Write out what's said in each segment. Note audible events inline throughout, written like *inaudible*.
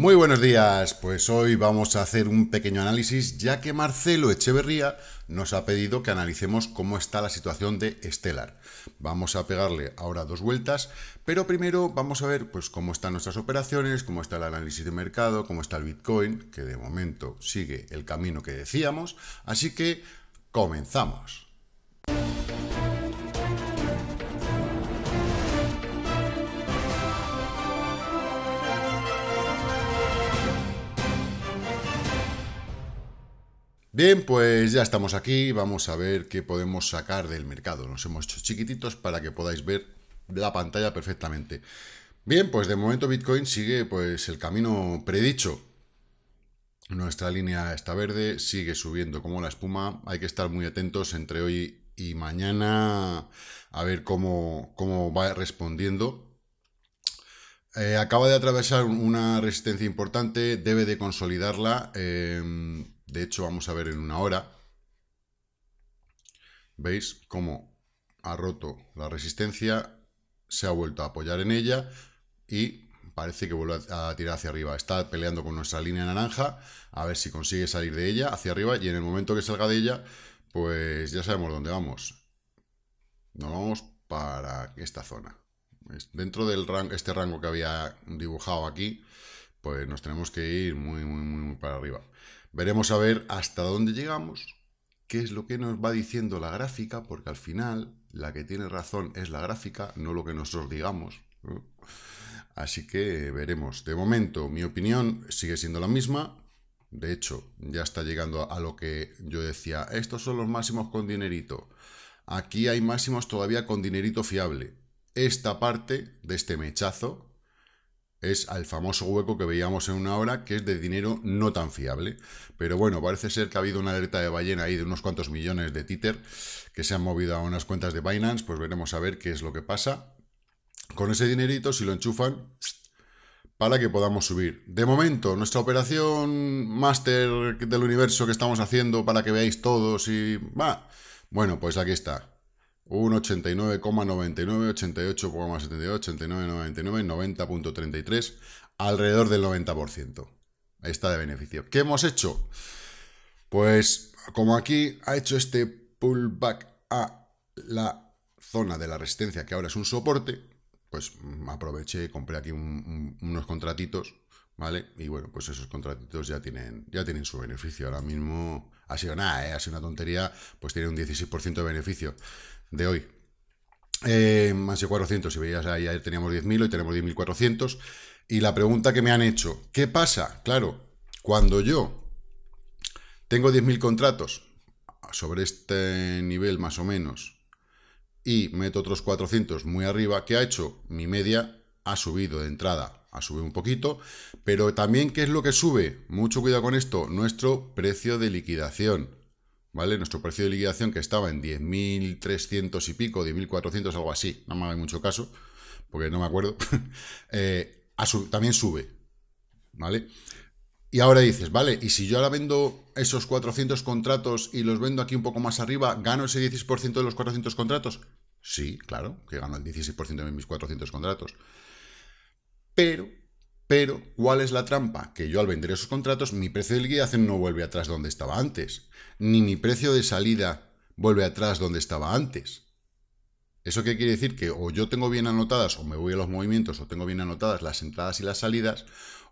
Muy buenos días, pues hoy vamos a hacer un pequeño análisis ya que Marcelo Echeverría nos ha pedido que analicemos cómo está la situación de Stellar. Vamos a pegarle ahora dos vueltas, pero primero vamos a ver pues, cómo están nuestras operaciones, cómo está el análisis de mercado, cómo está el Bitcoin, que de momento sigue el camino que decíamos, así que comenzamos. Bien, pues ya estamos aquí, vamos a ver qué podemos sacar del mercado. Nos hemos hecho chiquititos para que podáis ver la pantalla perfectamente. Bien, pues de momento Bitcoin sigue pues el camino predicho. Nuestra línea está verde, sigue subiendo como la espuma. Hay que estar muy atentos entre hoy y mañana a ver cómo, cómo va respondiendo. Eh, acaba de atravesar una resistencia importante, debe de consolidarla. Eh, de hecho, vamos a ver en una hora, veis cómo ha roto la resistencia, se ha vuelto a apoyar en ella y parece que vuelve a tirar hacia arriba. Está peleando con nuestra línea naranja, a ver si consigue salir de ella hacia arriba y en el momento que salga de ella, pues ya sabemos dónde vamos. Nos vamos para esta zona. Dentro de este rango que había dibujado aquí, pues nos tenemos que ir muy, muy, muy, muy para arriba. Veremos a ver hasta dónde llegamos, qué es lo que nos va diciendo la gráfica, porque al final la que tiene razón es la gráfica, no lo que nosotros digamos. Así que veremos. De momento, mi opinión sigue siendo la misma. De hecho, ya está llegando a lo que yo decía. Estos son los máximos con dinerito. Aquí hay máximos todavía con dinerito fiable. Esta parte de este mechazo es al famoso hueco que veíamos en una hora, que es de dinero no tan fiable. Pero bueno, parece ser que ha habido una alerta de ballena ahí de unos cuantos millones de títer que se han movido a unas cuentas de Binance, pues veremos a ver qué es lo que pasa con ese dinerito, si lo enchufan, para que podamos subir. De momento, nuestra operación máster del universo que estamos haciendo para que veáis todos y... va. Bueno, pues aquí está un 89,99, 88,78, 89,99, 90,33, alrededor del 90% está de beneficio. ¿Qué hemos hecho? Pues como aquí ha hecho este pullback a la zona de la resistencia, que ahora es un soporte, pues aproveché, compré aquí unos contratitos, ¿vale? Y bueno, pues esos contratitos ya tienen, ya tienen su beneficio. Ahora mismo ha sido nada, ¿eh? ha sido una tontería, pues tiene un 16% de beneficio de hoy. Eh, más de 400, si veías ahí, ayer teníamos 10.000, hoy tenemos 10.400. Y la pregunta que me han hecho, ¿qué pasa? Claro, cuando yo tengo 10.000 contratos sobre este nivel más o menos y meto otros 400 muy arriba, ¿qué ha hecho? Mi media ha subido de entrada, ha subido un poquito, pero también ¿qué es lo que sube? Mucho cuidado con esto, nuestro precio de liquidación. ¿vale? Nuestro precio de liquidación que estaba en 10.300 y pico, 10.400, algo así, no me hagan mucho caso, porque no me acuerdo, *laughs* eh, también sube, ¿vale? Y ahora dices, vale, y si yo ahora vendo esos 400 contratos y los vendo aquí un poco más arriba, ¿gano ese 16% de los 400 contratos? Sí, claro, que gano el 16% de mis 400 contratos. Pero pero, ¿cuál es la trampa? Que yo al vender esos contratos, mi precio de liquidación no vuelve atrás donde estaba antes, ni mi precio de salida vuelve atrás donde estaba antes. ¿Eso qué quiere decir? Que o yo tengo bien anotadas, o me voy a los movimientos, o tengo bien anotadas las entradas y las salidas,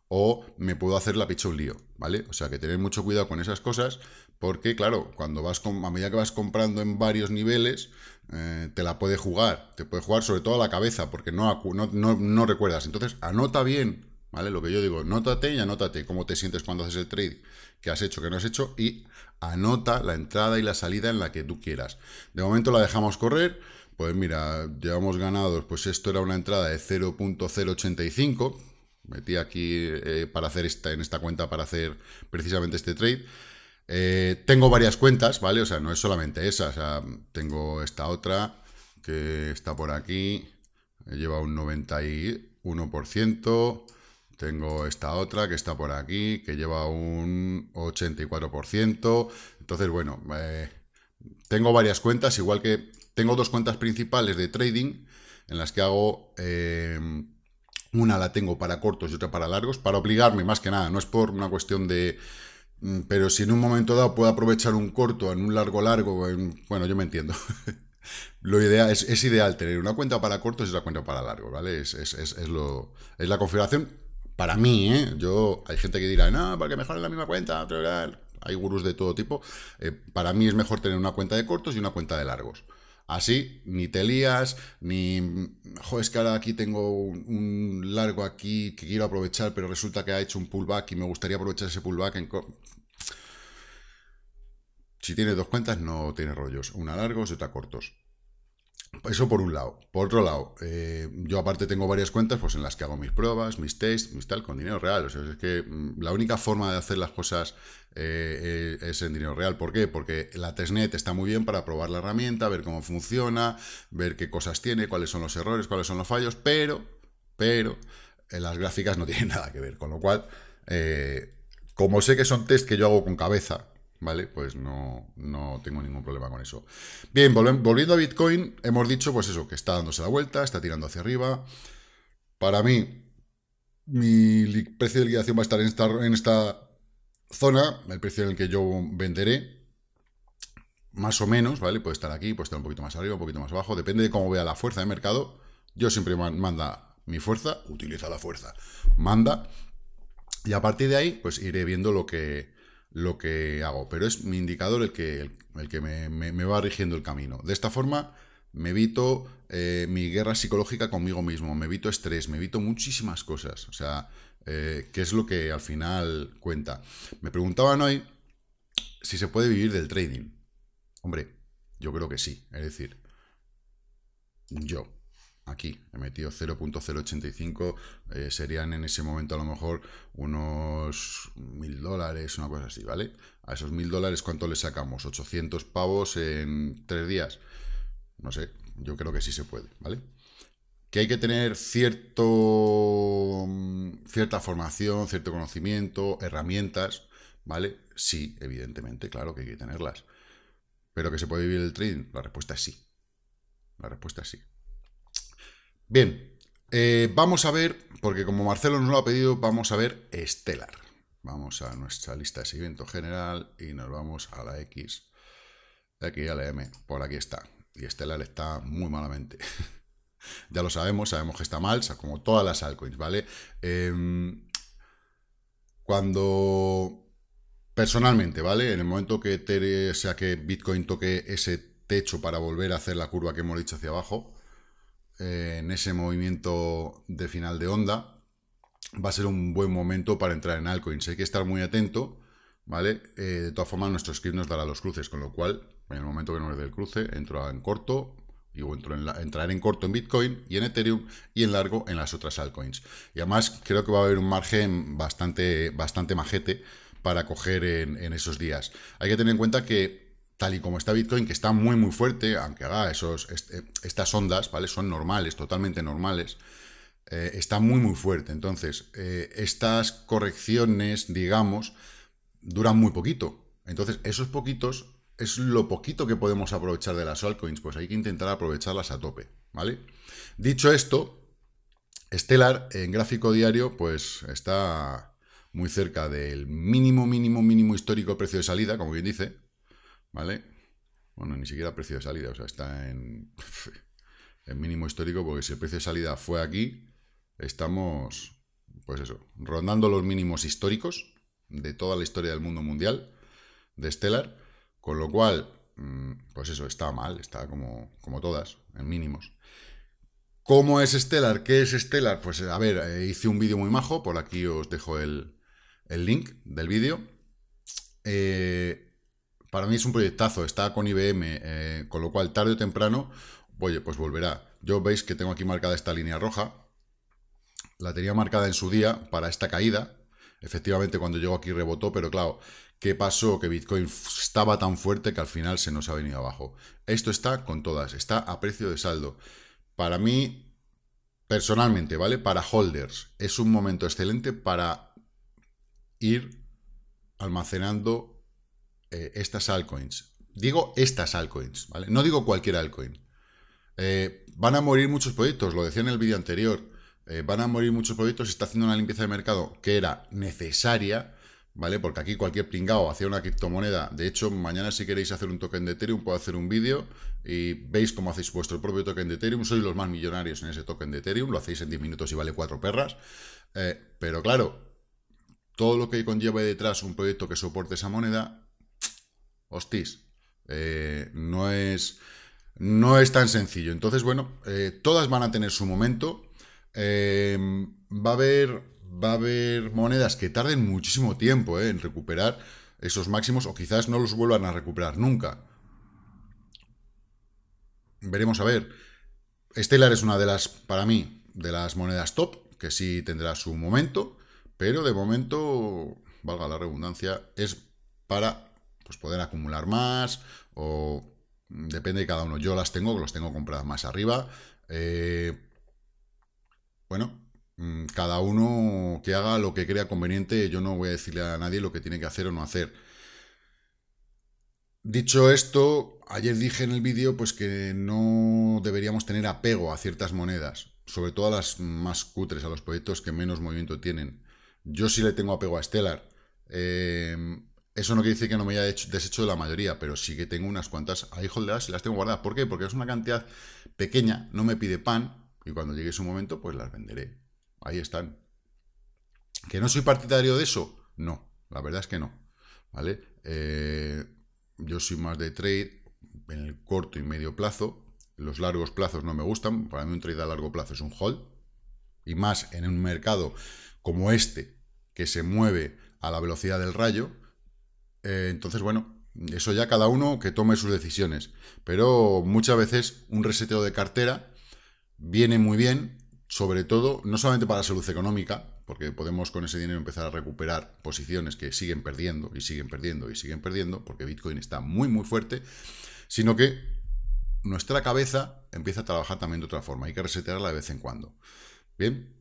o me puedo hacer la picha un lío, ¿vale? O sea, que tener mucho cuidado con esas cosas, porque claro, cuando vas a medida que vas comprando en varios niveles, eh, te la puede jugar, te puede jugar sobre todo a la cabeza, porque no, no recuerdas. Entonces, anota bien ¿vale? Lo que yo digo, nótate y anótate cómo te sientes cuando haces el trade que has hecho, que no has hecho, y anota la entrada y la salida en la que tú quieras. De momento la dejamos correr, pues mira, llevamos ganados, pues esto era una entrada de 0.085, metí aquí eh, para hacer esta, en esta cuenta para hacer precisamente este trade. Eh, tengo varias cuentas, ¿vale? O sea, no es solamente esa, o sea, tengo esta otra que está por aquí, lleva un 91%, tengo esta otra que está por aquí, que lleva un 84%. Entonces, bueno, eh, tengo varias cuentas, igual que tengo dos cuentas principales de trading en las que hago... Eh, una la tengo para cortos y otra para largos, para obligarme más que nada, no es por una cuestión de... Mm, pero si en un momento dado puedo aprovechar un corto en un largo largo, bueno, yo me entiendo. *laughs* lo idea es, es, ideal tener una cuenta para cortos y otra cuenta para largos, ¿vale? Es, es, es la configuración para mí, ¿eh? Yo, hay gente que dirá, no, porque mejor en la misma cuenta, hay gurús de todo tipo. Eh, para mí es mejor tener una cuenta de cortos y una cuenta de largos. Así, ni te lías, ni, joder, es que ahora aquí tengo un, largo aquí que quiero aprovechar, pero resulta que ha hecho un pullback y me gustaría aprovechar ese pullback en... Si tienes dos cuentas, no tiene rollos. Una largos y otra cortos. Eso por un lado. Por otro lado, eh, yo aparte tengo varias cuentas pues, en las que hago mis pruebas, mis tests, mis tal, con dinero real. O sea, es que mm, la única forma de hacer las cosas eh, eh, es en dinero real. ¿Por qué? Porque la testnet está muy bien para probar la herramienta, ver cómo funciona, ver qué cosas tiene, cuáles son los errores, cuáles son los fallos, pero, pero, las gráficas no *laughs* tienen nada que ver. Con lo cual, como sé que son tests que yo hago con cabeza, ¿vale? Pues no, tengo ningún problema con eso. Bien, volviendo a Bitcoin, hemos dicho, pues eso, que está dándose la vuelta, está tirando hacia arriba. Para mí, mi precio de liquidación va a estar en esta, zona, el precio en el que yo venderé, más o menos, ¿vale? Puede estar aquí, puede estar un poquito más arriba, un poquito más abajo, depende de cómo vea la fuerza de mercado. Yo siempre manda mi fuerza, utiliza la fuerza, manda, y a partir de ahí, pues iré viendo lo que, lo que hago, pero es mi indicador el que, el, que me, va rigiendo el camino. De esta forma me evito eh, mi guerra psicológica conmigo mismo, me evito estrés, me evito muchísimas cosas, o sea, eh, qué es lo que al final cuenta. Me preguntaban hoy si se puede vivir del trading. Hombre, yo creo que sí, es decir, yo, aquí. He metido 0.085, eh, serían en ese momento a lo mejor unos mil dólares, una cosa así, ¿vale? A esos mil dólares, ¿cuánto le sacamos? 800 pavos en tres días. No sé, yo creo que sí se puede, ¿vale? Que hay que tener cierto, mm, cierta formación, cierto conocimiento, herramientas, ¿vale? Sí, evidentemente, claro que hay que tenerlas. ¿Pero que se puede vivir el trading? La respuesta es sí. La respuesta es sí. Bien, eh, vamos a ver, porque como Marcelo nos lo ha pedido, vamos a ver Stellar. Vamos a nuestra lista de seguimiento general y nos vamos a la X, aquí a la M, por aquí está. Y Stellar está muy malamente. *laughs* ya lo sabemos, sabemos que está mal, como todas las altcoins, ¿vale? Em, cuando personalmente, ¿vale? En el momento que, sea, que Bitcoin toque ese techo para volver a hacer la curva que hemos dicho hacia abajo, eh, en ese movimiento de final de onda, va a ser un buen momento para entrar en altcoins. Hay que estar muy atento, ¿vale? Eh, de todas formas, nuestro script nos dará los cruces, con lo cual, en el momento que nos dé el cruce, entro en corto, y entro en entrar en corto en Bitcoin y en Ethereum y en largo en las otras altcoins. Y además creo que va a haber un margen bastante, bastante majete para coger en, en esos días. Hay que tener en cuenta que tal y como está Bitcoin, que está muy muy fuerte, aunque haga esos, eh, estas ondas, ¿vale? Son normales, totalmente normales, eh, está muy muy fuerte. Entonces, eh, estas correcciones, digamos, duran muy poquito. Entonces, esos poquitos es lo poquito que podemos aprovechar de las altcoins, pues hay que intentar aprovecharlas a tope, ¿vale? Dicho esto, Stellar en gráfico diario, pues está muy cerca del mínimo, mínimo, mínimo histórico precio de salida, como bien dice, ¿vale? Bueno, ni siquiera precio de salida, o sea, está en, *laughs* el mínimo histórico, porque si el precio de salida fue aquí, estamos, pues eso, rondando los mínimos históricos de toda la historia del mundo mundial de Stellar, con lo cual, mm, pues eso, está mal, está como, como todas, en mínimos. ¿Cómo es Stellar? ¿Qué es Stellar? Pues a ver, eh, hice un vídeo muy majo, por aquí os dejo el, el link del vídeo. Eh, para mí es un proyectazo, está con IBM, eh, con lo cual tarde o temprano, oye, pues volverá. Yo veis que tengo aquí marcada esta línea roja, la tenía marcada en su día para esta caída, efectivamente cuando llegó aquí rebotó, pero claro, ¿qué pasó? Que Bitcoin estaba tan fuerte que al final se nos ha venido abajo. Esto está con todas, está a precio de saldo. Para mí, personalmente, ¿vale? Para holders, es un momento excelente para ir almacenando eh, estas altcoins. Digo estas altcoins, ¿vale? No digo cualquier altcoin. Eh, van a morir muchos proyectos, lo decía en el vídeo anterior. Eh, van a morir muchos proyectos, se está haciendo una limpieza de mercado que era necesaria, ¿vale? Porque aquí cualquier pringao hacía una criptomoneda. De hecho, mañana si queréis hacer un token de Ethereum, puedo hacer un vídeo y veis cómo hacéis vuestro propio token de Ethereum. Sois los más millonarios en ese token de Ethereum, lo hacéis en 10 minutos y vale 4 perras. pero claro, todo lo que conlleva detrás un proyecto que soporte esa moneda hostis, eh, no, es, no es tan sencillo. Entonces, bueno, eh, todas van a tener su momento. Em, va, a haber, va a haber monedas que tarden muchísimo tiempo eh, en recuperar esos máximos o quizás no los vuelvan a recuperar nunca. Veremos a ver. Stellar es una de las, para mí, de las monedas top, que sí tendrá su momento, pero de momento, valga la redundancia, es para pues poder acumular más o depende de cada uno. Yo las tengo, los tengo compradas más arriba. Eh, bueno, mm, cada uno que haga lo que crea conveniente, yo no voy a decirle a nadie lo que tiene que hacer o no hacer. Dicho esto, ayer dije en el vídeo pues que no deberíamos tener apego a ciertas monedas, sobre todo a las más cutres, a los proyectos que menos movimiento tienen. Yo sí le tengo apego a Stellar. Eh, eso no quiere decir que no me haya hecho, deshecho de la mayoría, pero sí que tengo unas cuantas Hay holdeadas y las tengo guardadas. ¿Por qué? Porque es una cantidad pequeña, no me pide pan, y cuando llegue su momento, pues las venderé. Ahí están. ¿Que no soy partidario de eso? No, la verdad es que no. ¿Vale? Eh, yo soy más de trade en el corto y medio plazo. Los largos plazos no me gustan. Para mí un trade a largo plazo es un hold. Y más en un mercado como este, que se mueve a la velocidad del rayo, eh, entonces, bueno, eso ya cada uno que tome sus decisiones. Pero muchas veces un reseteo de cartera viene muy bien, sobre todo, no solamente para la salud económica, porque podemos con ese dinero empezar a recuperar posiciones que siguen perdiendo y siguen perdiendo y siguen perdiendo, porque Bitcoin está muy, muy fuerte, sino que nuestra cabeza empieza a trabajar también de otra forma, hay que resetearla de vez en cuando. Bien,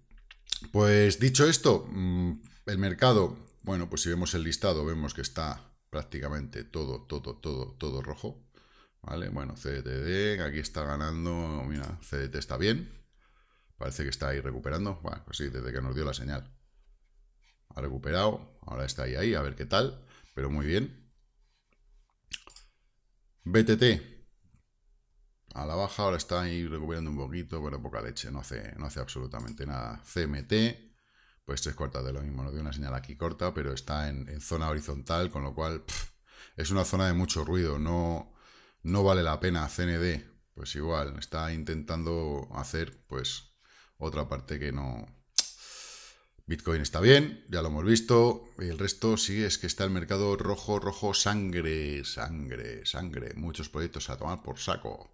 pues dicho esto, mm, el mercado bueno, pues si vemos el listado, vemos que está prácticamente todo, todo, todo, todo rojo. ¿Vale? Bueno, CDTD, aquí está ganando, mira, CDT está bien. Parece que está ahí recuperando. Bueno, pues sí, desde que nos dio la señal. Ha recuperado, ahora está ahí, ahí, a ver qué tal, pero muy bien. BTT, a la baja, ahora está ahí recuperando un poquito, pero poca leche, no hace, no hace absolutamente nada. CMT, pues tres cuartas de lo mismo, no de una señal aquí corta, pero está en, zona horizontal, con lo cual es una zona de mucho ruido, no, no vale la pena CND, pues igual, está intentando hacer pues otra parte que no... Bitcoin está bien, ya lo hemos visto, el resto sí es que está el mercado rojo, rojo, sangre, sangre, sangre, muchos proyectos a tomar por saco.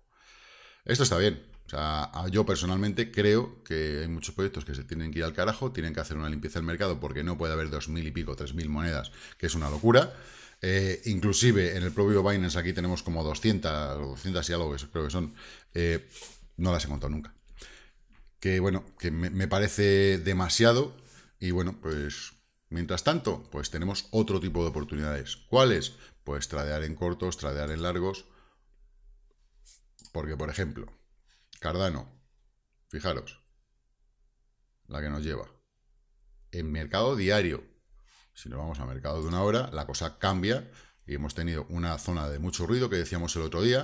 Esto está bien, o sea, yo personalmente creo que hay muchos proyectos que se tienen que ir al carajo, tienen que hacer una limpieza del mercado porque no puede haber dos mil y pico, tres mil monedas, que es una locura. Eh, inclusive en el propio Binance aquí tenemos como 200 o 200 y algo, que creo que son. Eh, no las he contado nunca. Que bueno, que me parece demasiado. Y bueno, pues mientras tanto, pues tenemos otro tipo de oportunidades. ¿Cuáles? Pues tradear en cortos, tradear en largos. Porque, por ejemplo, Cardano, fijaros, la que nos lleva. En mercado diario, si nos vamos a mercado de una hora, la cosa cambia y hemos tenido una zona de mucho ruido que decíamos el otro día,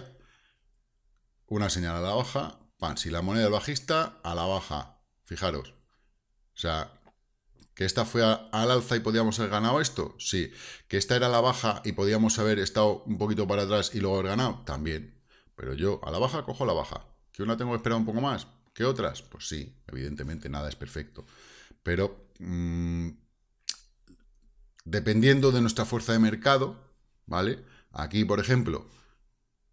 una señal a la baja, pan, si la moneda es bajista, a la baja, fijaros. O sea, que esta fue al alza y podíamos haber ganado esto, sí. Que esta era la baja y podíamos haber estado un poquito para atrás y luego haber ganado, también. Pero yo a la baja cojo la baja. ¿Yo la tengo que esperar un poco más que otras? Pues sí, evidentemente nada es perfecto. Pero mm, dependiendo de nuestra fuerza de mercado, ¿vale? Aquí, por ejemplo,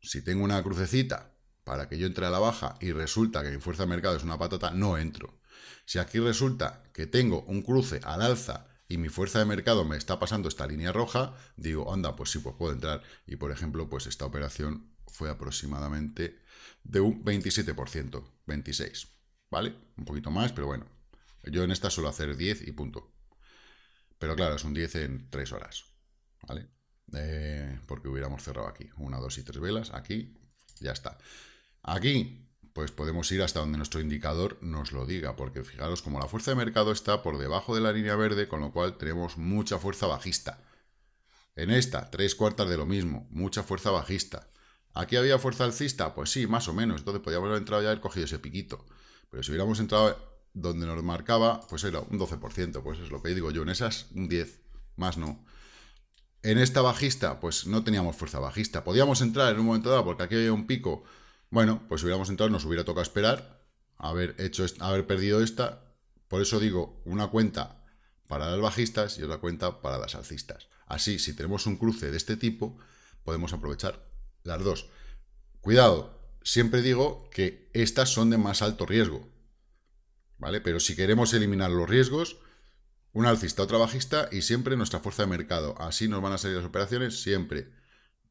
si tengo una crucecita para que yo entre a la baja y resulta que mi fuerza de mercado es una patata, no entro. Si aquí resulta que tengo un cruce al alza y mi fuerza de mercado me está pasando esta línea roja, digo, anda, pues sí, pues puedo entrar. Y por ejemplo, pues esta operación fue aproximadamente de un 27%, 26%, ¿vale? Un poquito más, pero bueno. Yo en esta suelo hacer 10 y punto. Pero claro, es un 10 en 3 horas, ¿vale? Eh, porque hubiéramos cerrado aquí. Una, dos y tres velas, aquí, ya está. Aquí, pues podemos ir hasta donde nuestro indicador nos lo diga, porque fijaros como la fuerza de mercado está por debajo de la línea verde, con lo cual tenemos mucha fuerza bajista. En esta, tres cuartas de lo mismo, mucha fuerza bajista. ¿Aquí había fuerza alcista? Pues sí, más o menos. Entonces podíamos haber entrado y haber cogido ese piquito. Pero si hubiéramos entrado donde nos marcaba, pues era un 12%. Pues es lo que digo yo. En esas, un 10. Más no. En esta bajista, pues no teníamos fuerza bajista. Podíamos entrar en un momento dado porque aquí había un pico. Bueno, pues si hubiéramos entrado, nos hubiera tocado esperar. Haber, hecho, haber perdido esta. Por eso digo, una cuenta para las bajistas y otra cuenta para las alcistas. Así, si tenemos un cruce de este tipo, podemos aprovechar las dos. Cuidado, siempre digo que estas son de más alto riesgo, ¿vale? Pero si queremos eliminar los riesgos, un alcista, o bajista y siempre nuestra fuerza de mercado. Así nos van a salir las operaciones siempre.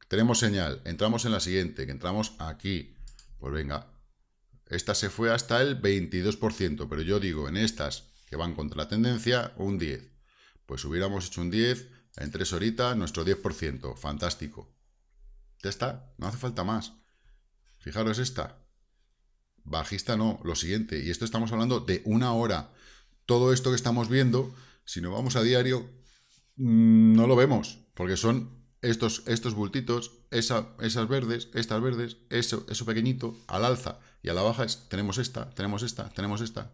Tenemos señal, entramos en la siguiente, que entramos aquí. Pues venga, esta se fue hasta el 22%, pero yo digo, en estas que van contra la tendencia, un 10. Pues hubiéramos hecho un 10 en tres horitas, nuestro 10%, fantástico. Ya está, no hace falta más. Fijaros esta. Bajista no, lo siguiente. Y esto estamos hablando de una hora. Todo esto que estamos viendo, si nos vamos a diario, mm, no lo vemos, porque son estos, estos bultitos, esas verdes, estas verdes, eso, eso pequeñito, al alza y a la baja es, tenemos esta, tenemos esta, tenemos esta,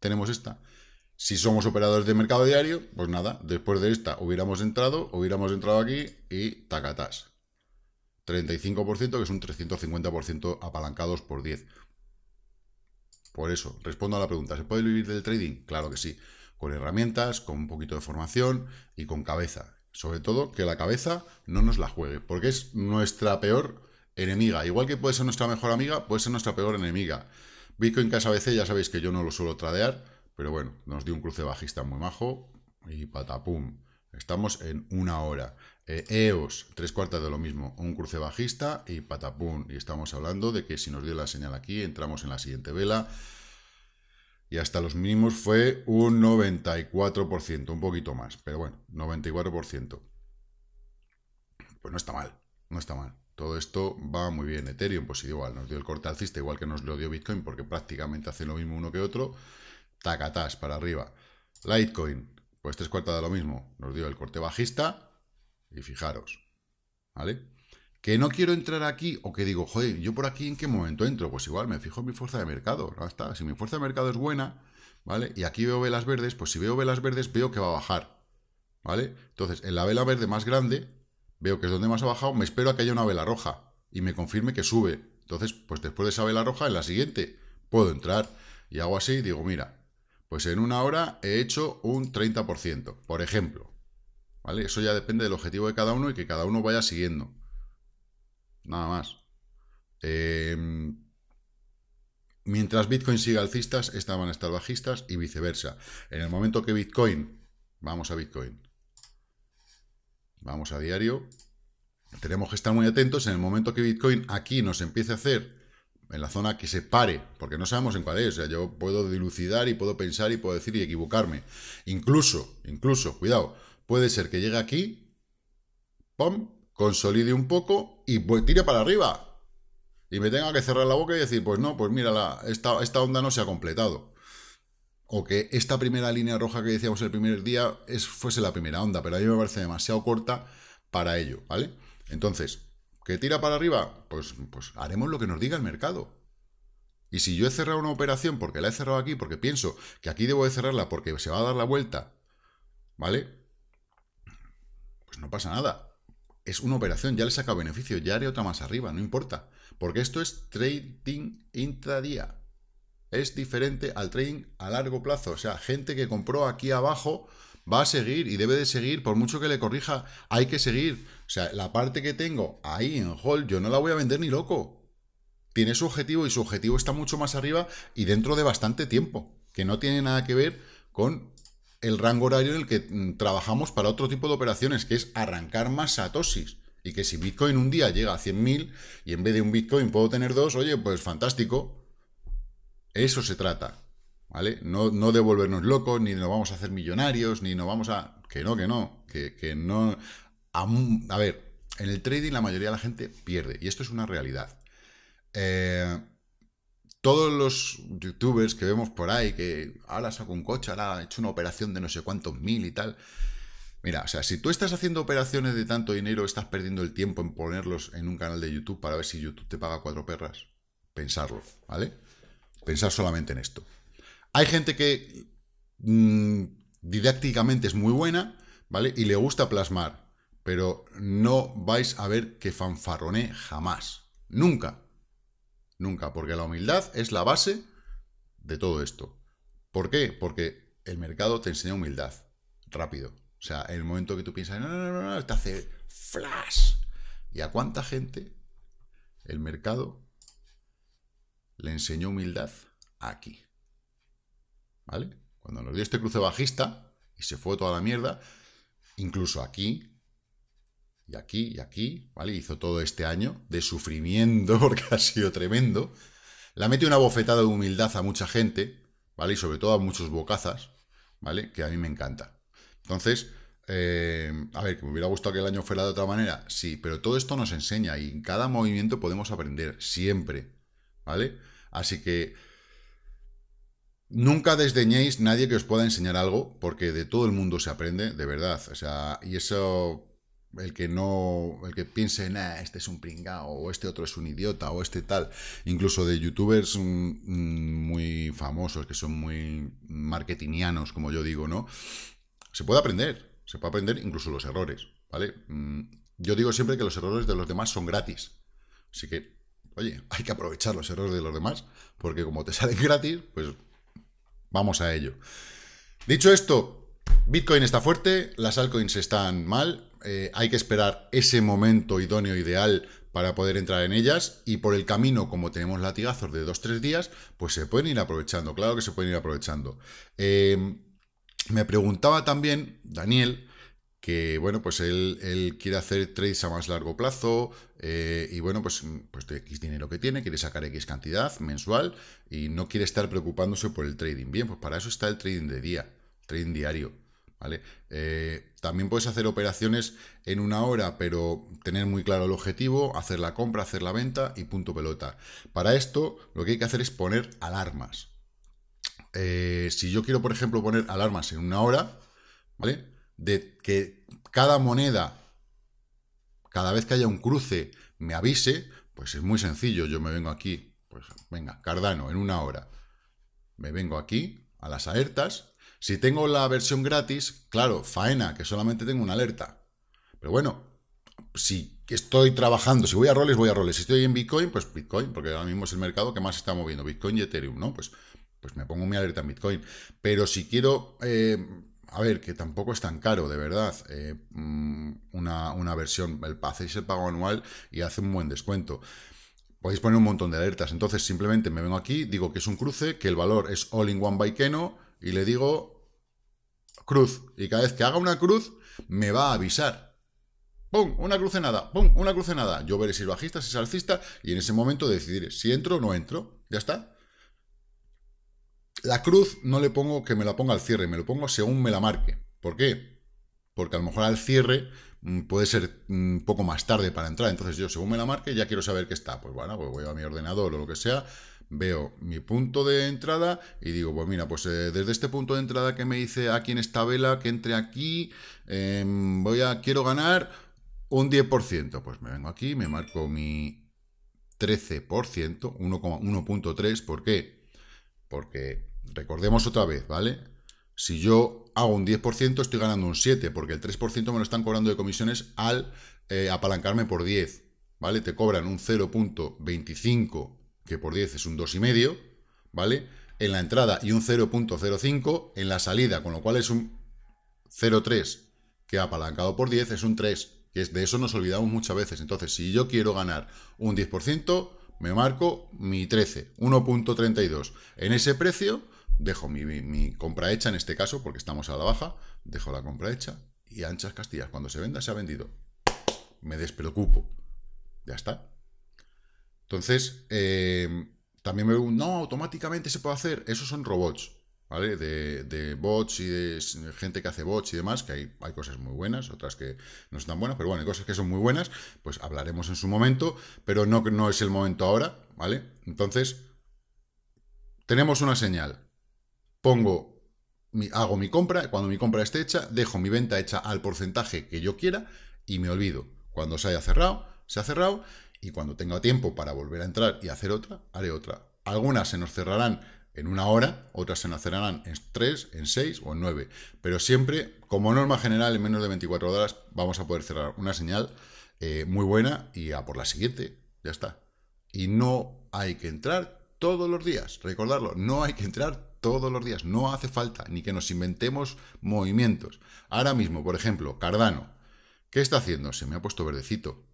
tenemos esta. Si somos operadores de mercado diario, pues nada, después de esta hubiéramos entrado, hubiéramos entrado aquí y tacatás. 35%, que es un 350% apalancados por 10. Por eso, respondo a la pregunta, ¿se puede vivir del trading? Claro que sí, con herramientas, con un poquito de formación y con cabeza. Sobre todo, que la cabeza no nos la juegue, porque es nuestra peor enemiga. Igual que puede ser nuestra mejor amiga, puede ser nuestra peor enemiga. Bitcoin Casa BC, ya sabéis que yo no lo suelo tradear, pero bueno, nos dio un cruce bajista muy majo y patapum. Estamos en una hora. Eh, EOS, tres cuartas de lo mismo, un cruce bajista y patapum. Y estamos hablando de que si nos dio la señal aquí, entramos en la siguiente vela. Y hasta los mínimos fue un 94%, un poquito más, pero bueno, 94%. Pues no está mal, no está mal. Todo esto va muy bien. Ethereum, pues igual, nos dio el corte alcista, igual que nos lo dio Bitcoin, porque prácticamente hace lo mismo uno que otro. Tacatás, para arriba. Litecoin, pues tres cuartas de lo mismo, nos dio el corte bajista y fijaros, ¿vale? Que no quiero entrar aquí o que digo, joder, ¿yo por aquí en qué momento entro? Pues igual me fijo en mi fuerza de mercado, hasta, Está. Si mi fuerza de mercado es buena, ¿vale? Y aquí veo velas verdes, pues si veo velas verdes veo que va a bajar, ¿vale? Entonces, en la vela verde más grande, veo que es donde más ha bajado, me espero a que haya una vela roja y me confirme que sube. Entonces, pues después de esa vela roja, en la siguiente, puedo entrar. Y hago así, digo, mira, pues en una hora he hecho un 30%, por ejemplo, ¿Vale? Eso ya depende del objetivo de cada uno y que cada uno vaya siguiendo. Nada más. Em, mientras Bitcoin siga alcistas, estas van a estar bajistas y viceversa. En el momento que Bitcoin, vamos a Bitcoin, vamos a diario, tenemos que estar muy atentos. En el momento que Bitcoin aquí nos empiece a hacer en la zona que se pare, porque no sabemos en cuál es, yo puedo dilucidar y puedo pensar y puedo decir y equivocarme. Incluso, incluso, cuidado, Puede ser que llegue aquí, ¡Pum! consolide un poco y pues, tire para arriba. Y me tenga que cerrar la boca y decir, pues no, pues mira, esta, onda no se ha completado. O que esta primera línea roja que decíamos el primer día es, fuese la primera onda, pero a mí me parece demasiado corta para ello, ¿vale? Entonces, ¿que tira para arriba? Pues, pues haremos lo que nos diga el mercado. Y si yo he cerrado una operación porque la he cerrado aquí, porque pienso que aquí debo de cerrarla porque se va a dar la vuelta, ¿vale? no pasa nada. Es una operación, ya le saca beneficio, ya haré otra más arriba, no importa. Porque esto es trading intradía. Es diferente al trading a largo plazo. O sea, gente que compró aquí abajo va a seguir y debe de seguir, por mucho que le corrija, hay que seguir. O sea, la parte que tengo ahí en hold, yo no la voy a vender ni loco. Tiene su objetivo y su objetivo está mucho más arriba y dentro de bastante tiempo, que no tiene nada que ver con el rango horario en el que mm, trabajamos para otro tipo de operaciones, que es arrancar más satosis. Y que si Bitcoin un día llega a 100.000 y en vez de un Bitcoin puedo tener dos, oye, pues fantástico. Eso se trata, ¿vale? No, no de locos, ni nos vamos a hacer millonarios, ni nos vamos a... Que no, que no, que, no... A, a ver, en el trading la mayoría de la gente pierde, y esto es una realidad. Eh, todos los youtubers que vemos por ahí, que ahora saco un coche, ahora he hecho una operación de no sé cuántos mil y tal. Mira, o sea, si tú estás haciendo operaciones de tanto dinero, estás perdiendo el tiempo en ponerlos en un canal de YouTube para ver si YouTube te paga cuatro perras. Pensarlo, ¿vale? Pensar solamente en esto. Hay gente que mm, didácticamente es muy buena, ¿vale? Y le gusta plasmar, pero no vais a ver que fanfarrone jamás. Nunca. Nunca, porque la humildad es la base de todo esto. ¿Por qué? Porque el mercado te enseña humildad, rápido. O sea, en el momento que tú piensas, no, no, no, no, te hace flash. ¿Y a cuánta gente el mercado le enseñó humildad? Aquí. ¿Vale? Cuando nos dio este cruce bajista y se fue toda la mierda, incluso aquí y aquí y aquí, ¿vale? Hizo todo este año de sufrimiento *laughs* porque ha sido tremendo. La mete una bofetada de humildad a mucha gente, ¿vale? Y sobre todo a muchos bocazas, ¿vale? Que a mí me encanta. Entonces, eh, a ver, que me hubiera gustado que el año fuera de otra manera, sí, pero todo esto nos enseña y en cada movimiento podemos aprender, siempre, ¿vale? Así que nunca desdeñéis nadie que os pueda enseñar algo, porque de todo el mundo se aprende, de verdad. O sea, y eso el que no, el que piense, nah, este es un pringao, o este otro es un idiota, o este tal, incluso de youtubers mm, mm, muy famosos, que son muy marketingianos, como yo digo, ¿no? Se puede aprender, se puede aprender incluso los errores, ¿vale? Mm, yo digo siempre que los errores de los demás son gratis, así que, oye, hay que aprovechar los errores de los demás, porque como te *laughs* salen gratis, pues vamos a ello. Dicho esto, Bitcoin está fuerte, las altcoins están mal, eh, hay que esperar ese momento idóneo, ideal para poder entrar en ellas y por el camino, como tenemos latigazos de 2-3 días, pues se pueden ir aprovechando, claro que se pueden ir aprovechando. Em, me preguntaba también, Daniel, que bueno, pues él, quiere hacer trades a más largo plazo eh, y bueno, pues, pues de X dinero que tiene, quiere sacar X cantidad mensual y no quiere estar preocupándose por el trading. Bien, pues para eso está el trading de día, trading diario. Eh, también puedes hacer operaciones en una hora, pero tener muy claro el objetivo, hacer la compra, hacer la venta y punto pelota. Para esto, lo que hay que hacer es poner alarmas. Eh, si yo quiero, por ejemplo, poner alarmas en una hora, ¿vale? De que cada moneda, cada vez que haya un cruce, me avise, pues es muy sencillo. Yo me vengo aquí, pues venga, Cardano, en una hora. Me vengo aquí, a las alertas, si tengo la versión gratis, claro, faena, que solamente tengo una alerta. Pero bueno, si estoy trabajando, si voy a roles, voy a roles. Si estoy en Bitcoin, pues Bitcoin, porque ahora mismo es el mercado que más está moviendo, Bitcoin y Ethereum, ¿no? Pues, pues me pongo mi alerta en Bitcoin. Pero si quiero, eh, a ver, que tampoco es tan caro, de verdad, eh, mm, una, versión, el, hacéis el pago anual y hace un buen descuento. Podéis poner un montón de alertas. Entonces, simplemente me vengo aquí, digo que es un cruce, que el valor es All in One by Keno, y le digo cruz. Y cada vez que haga una cruz, me va a avisar. ¡Pum! Una nada, ¡pum! Una nada Yo veré si es bajista, si es alcista, y en ese momento decidiré si entro o no entro. Ya está. La cruz no le pongo que me la ponga al cierre, me lo pongo según me la marque. ¿Por qué? Porque a lo mejor al cierre mm, puede ser un mm, poco más tarde para entrar. Entonces yo, según me la marque, ya quiero saber qué está. Pues bueno, pues voy a mi ordenador o lo que sea, veo mi punto de entrada y digo, pues mira, pues eh, desde este punto de entrada que me dice aquí en esta vela, que entre aquí, em, voy a, quiero ganar un 10%. Pues me vengo aquí, me marco mi 13%, 1.3, ¿por qué? Porque, recordemos otra vez, ¿vale? Si yo hago un 10%, estoy ganando un 7%, porque el 3% me lo están cobrando de comisiones al eh, apalancarme por 10, ¿vale? Te cobran un 0.25 que por 10 es un 2,5, ¿vale? En la entrada y un 0.05 en la salida, con lo cual es un 0,3 que apalancado por 10 es un 3, que es de eso nos olvidamos muchas veces. Entonces, si yo quiero ganar un 10%, me marco mi 13, 1.32. En ese precio dejo mi, mi, compra hecha, en este caso, porque estamos a la baja, dejo la compra hecha y anchas castillas. Cuando se venda, se ha vendido. Me despreocupo. Ya está. Entonces, em, también me no, automáticamente se puede hacer. Esos son robots, ¿vale? De, bots y de gente que hace bots y demás, que hay, hay cosas muy buenas, otras que no son tan buenas, pero bueno, hay cosas que son muy buenas, pues hablaremos en su momento, pero no, no es el momento ahora, ¿vale? Entonces, tenemos una señal. Pongo, mi, hago mi compra, cuando mi compra esté hecha, dejo mi venta hecha al porcentaje que yo quiera y me olvido. Cuando se haya cerrado, se ha cerrado y cuando tenga tiempo para volver a entrar y hacer otra, haré otra. Algunas se nos cerrarán en una hora, otras se nos cerrarán en tres, en seis o en nueve. Pero siempre, como norma general, en menos de 24 horas vamos a poder cerrar una señal eh, muy buena y a por la siguiente. Ya está. Y no hay que entrar todos los días, recordarlo, no hay que entrar todos los días, no hace falta ni que nos inventemos movimientos. Ahora mismo, por ejemplo, Cardano, ¿qué está haciendo? Se me ha puesto verdecito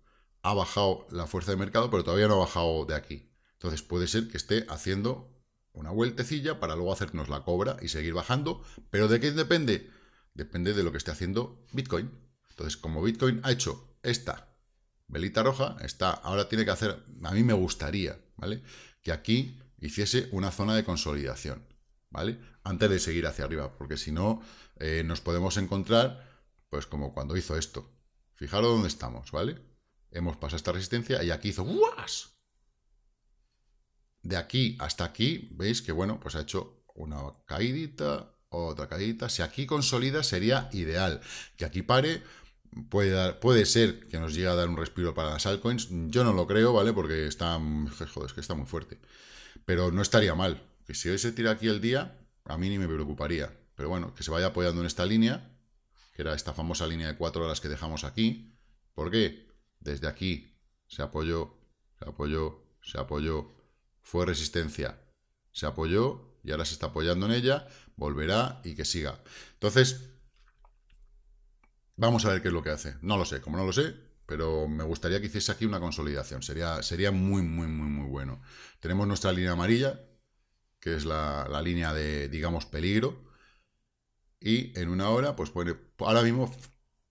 ha bajado la fuerza de mercado, pero todavía no ha bajado de aquí. Entonces puede ser que esté haciendo una vueltecilla para luego hacernos la cobra y seguir bajando. ¿Pero de qué depende? Depende de lo que esté haciendo Bitcoin. Entonces, como Bitcoin ha hecho esta velita roja, está, ahora tiene que hacer, a mí me gustaría, ¿vale? Que aquí hiciese una zona de consolidación, ¿vale? Antes de seguir hacia arriba, porque si no, eh, nos podemos encontrar, pues como cuando hizo esto. Fijaros dónde estamos, ¿vale? Hemos pasado esta resistencia y aquí hizo ¡guas! De aquí hasta aquí, veis que, bueno, pues ha hecho una caídita, otra caídita. Si aquí consolida sería ideal. Que aquí pare, puede, ser que nos llegue a dar un respiro para las altcoins. Yo no lo creo, ¿vale? Porque está, joder, es que está muy fuerte. Pero no estaría mal. Que si hoy se tira aquí el día, a mí ni me preocuparía. Pero bueno, que se vaya apoyando en esta línea, que era esta famosa línea de cuatro horas que dejamos aquí. ¿Por qué? Desde aquí se apoyó, se apoyó, se apoyó. Fue resistencia. Se apoyó y ahora se está apoyando en ella. Volverá y que siga. Entonces, vamos a ver qué es lo que hace. No lo sé, como no lo sé, pero me gustaría que hiciese aquí una consolidación. Sería, sería muy, muy, muy, muy bueno. Tenemos nuestra línea amarilla, que es la, línea de, digamos, peligro. Y en una hora, pues pone, ahora mismo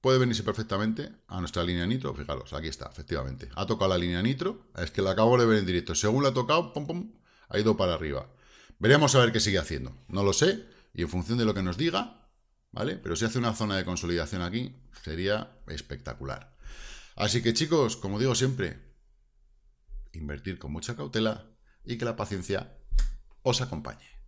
Puede venirse perfectamente a nuestra línea nitro, fijaros, aquí está, efectivamente. Ha tocado la línea nitro, es que la acabo de ver en directo. Según la ha tocado, pum, ha ido para arriba. Veremos a ver qué sigue haciendo, no lo sé, y en función de lo que nos diga, ¿vale? Pero si hace una zona de consolidación aquí, sería espectacular. Así que chicos, como digo siempre, invertir con mucha cautela y que la paciencia os acompañe.